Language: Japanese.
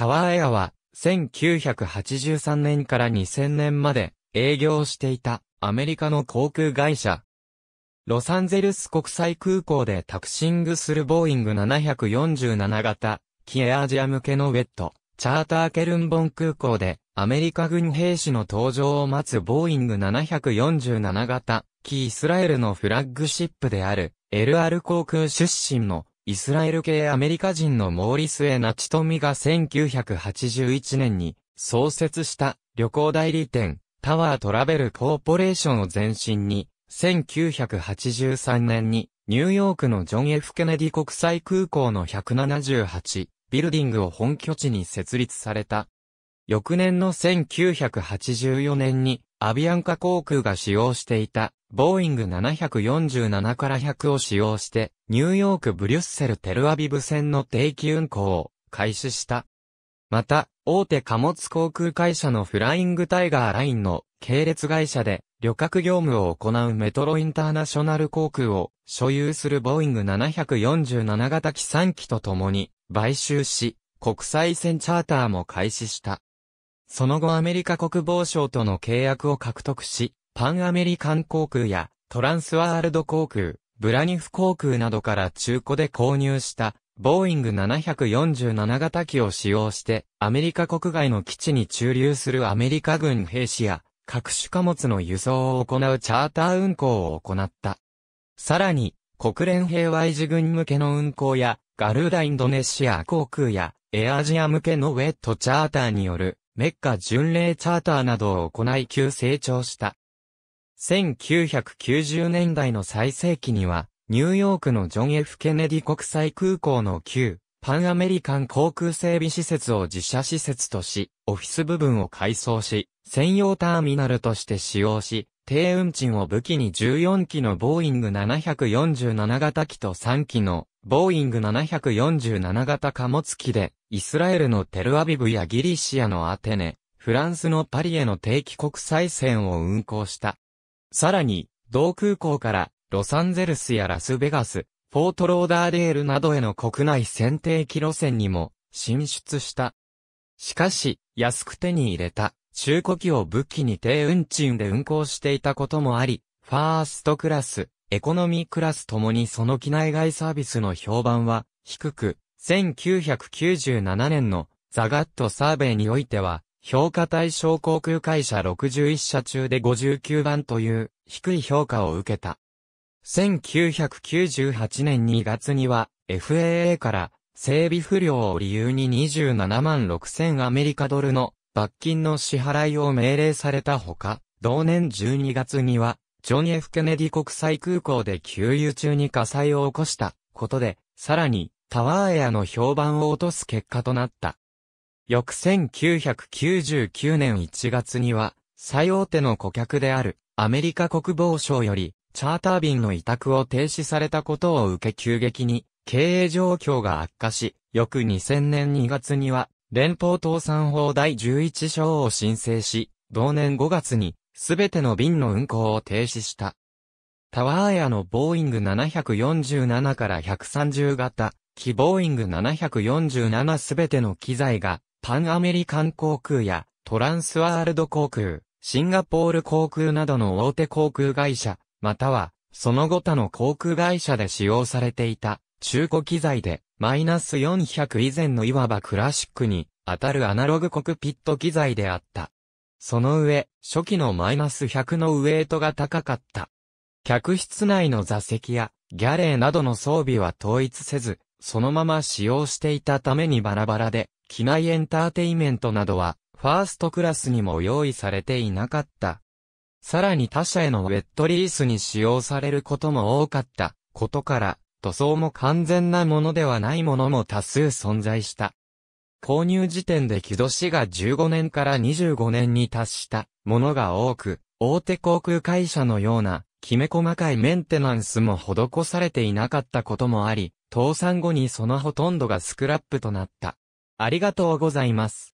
タワーエアは、1983年から2000年まで営業していたアメリカの航空会社。ロサンゼルス国際空港でタクシングするボーイング747型、キエアジア向けのウェット、チャーターケルンボン空港でアメリカ軍兵士の登場を待つボーイング747型、キイスラエルのフラッグシップである、LR 航空出身のイスラエル系アメリカ人のモーリス・エナチトミが1981年に創設した旅行代理店タワートラベルコーポレーションを前身に1983年にニューヨークのジョン・ F・ ケネディ国際空港の178ビルディングを本拠地に設立された。翌年の1984年にアビアンカ航空が使用していた、ボーイング747から100を使用して、ニューヨーク・ブリュッセル・テルアビブ線の定期運航を開始した。また、大手貨物航空会社のフライングタイガーラインの系列会社で旅客業務を行うメトロインターナショナル航空を所有するボーイング747型機3機と共に買収し、国際線チャーターも開始した。その後アメリカ国防省との契約を獲得し、パンアメリカン航空やトランスワールド航空、ブラニフ航空などから中古で購入したボーイング747型機を使用してアメリカ国外の基地に駐留するアメリカ軍兵士や各種貨物の輸送を行うチャーター運航を行った。さらに、国連平和維持軍向けの運航や、ガルーダインドネシア航空や、エアアジア向けのウェットチャーターによるメッカ巡礼チャーターなどを行い急成長した。1990年代の最盛期には、ニューヨークのジョン・ F・ ケネディ国際空港の旧、パンアメリカン航空整備施設を自社施設とし、オフィス部分を改装し、専用ターミナルとして使用し、低運賃を武器に14機のボーイング747型機と3機のボーイング747型貨物機で、イスラエルのテルアビブやギリシアのアテネ、フランスのパリへの定期国際線を運航した。さらに、同空港からロサンゼルスやラスベガス、フォートローダーデールなどへの国内選定機路線にも進出した。しかし、安く手に入れた中古機を武器に低運賃で運航していたこともあり、ファーストクラス、エコノミークラスともにその機内外サービスの評判は低く、1997年のザガットサーベイにおいては、評価対象航空会社61社中で59番という低い評価を受けた。1998年2月には FAA から整備不良を理由に27万6000アメリカドルの罰金の支払いを命令されたほか、同年12月にはジョン・ F・ ケネディ国際空港で給油中に火災を起こしたことで、さらにタワーエアの評判を落とす結果となった。翌1999年1月には、最大手の顧客であるアメリカ国防省よりチャーター便の委託を停止されたことを受け急激に経営状況が悪化し、翌2000年2月には連邦倒産法第11章を申請し、同年5月にすべての便の運航を停止した。タワーエアのボーイング747から130型、機ボーイング747すべての機材が、パンアメリカン航空やトランスワールド航空、シンガポール航空などの大手航空会社、または、その後他の航空会社で使用されていた、中古機材で、マイナス400以前のいわばクラシックに、当たるアナログコクピット機材であった。その上、初期のマイナス100のウエイトが高かった。客室内の座席やギャレーなどの装備は統一せず、そのまま使用していたためにバラバラで、機内エンターテイメントなどは、ファーストクラスにも用意されていなかった。さらに他社へのウェットリースに使用されることも多かったことから、塗装も完全なものではないものも多数存在した。購入時点で木戸市が15年から25年に達したものが多く、大手航空会社のような、きめ細かいメンテナンスも施されていなかったこともあり、倒産後にそのほとんどがスクラップとなった。ありがとうございます。